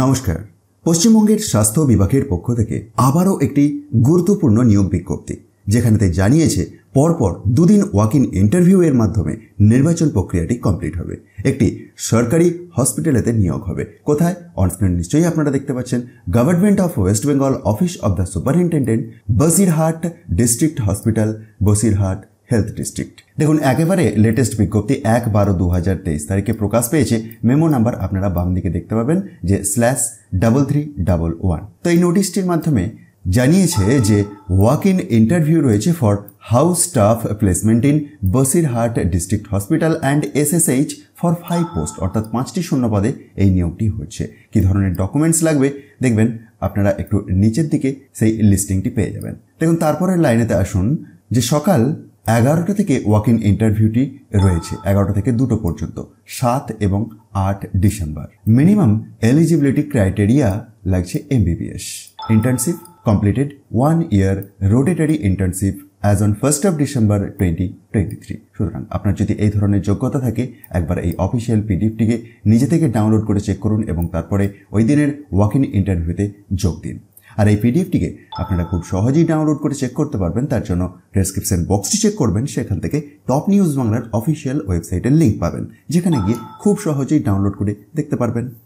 নমস্কার পশ্চিমবঙ্গের স্বাস্থ্য বিভাগের পক্ষ থেকে আবারও একটি গুরুত্বপূর্ণ নিয়োগ বিজ্ঞপ্তি যেখানেতে জানিয়েছে পরপর দুদিন ওয়াক ইন ইন্টারভিউয়ের মাধ্যমে নির্বাচন প্রক্রিয়াটি কমপ্লিট হবে একটি সরকারি হসপিটালেতে নিয়োগ হবে কোথায় অনস্ক্রিন নিশ্চয়ই আপনারা দেখতে পাচ্ছেন government of West Bengal office of the superintendent Basirhat district hospital Basirhat health district দেখুন একেবারে লেটেস্ট বিজ্ঞপ্তি এক বারো দু হাজার তেইশ তারিখে প্রকাশ পেয়েছে মেমো নাম্বার আপনারা বাম দিকে দেখতে পাবেন যে slash double three double one তো এই নোটিশটির মাধ্যমে জানিয়েছে যে ওয়াক ইন ইন্টারভিউ রয়েছে for house staff placement in Basirhat district hospital and SSH for five post অর্থাৎ পাঁচটি শূন্য পদে এই নিয়োগটি হচ্ছে কি ধরনের ডকুমেন্টস লাগবে দেখবেন আপনারা একটু নিচের দিকে সেই লিস্টিংটি পেয়ে যাবেন দেখুন তারপরের লাইনেতে আসুন যে সকাল এগারোটা থেকে ওয়াক ইন ইন্টারভিউটি রয়েছে এগারোটা থেকে দুটো পর্যন্ত সাত এবং আট ডিসেম্বর মিনিমাম এলিজিবিলিটি ক্রাইটেরিয়া লাগছে MBBS internship completed one year rotatory internship as on first of December twenty twenty three সুতরাং আপনার যদি এই ধরনের যোগ্যতা থাকে একবার এই অফিসিয়াল পিডিএফটিকে নিজে থেকে ডাউনলোড করে চেক করুন এবং তারপরে ওই দিনের ওয়াক ইন ইন্টারভিউতে যোগ দিন আর এই পিডিএফটিকে আপনারা খুব সহজেই ডাউনলোড করে চেক করতে পারবেন তার জন্য ডেসক্রিপশন বক্সটি চেক করবেন সেখান থেকে টপ নিউজ বাংলার অফিসিয়াল ওয়েবসাইটের লিঙ্ক পাবেন যেখানে গিয়ে খুব সহজেই ডাউনলোড করে দেখতে পারবেন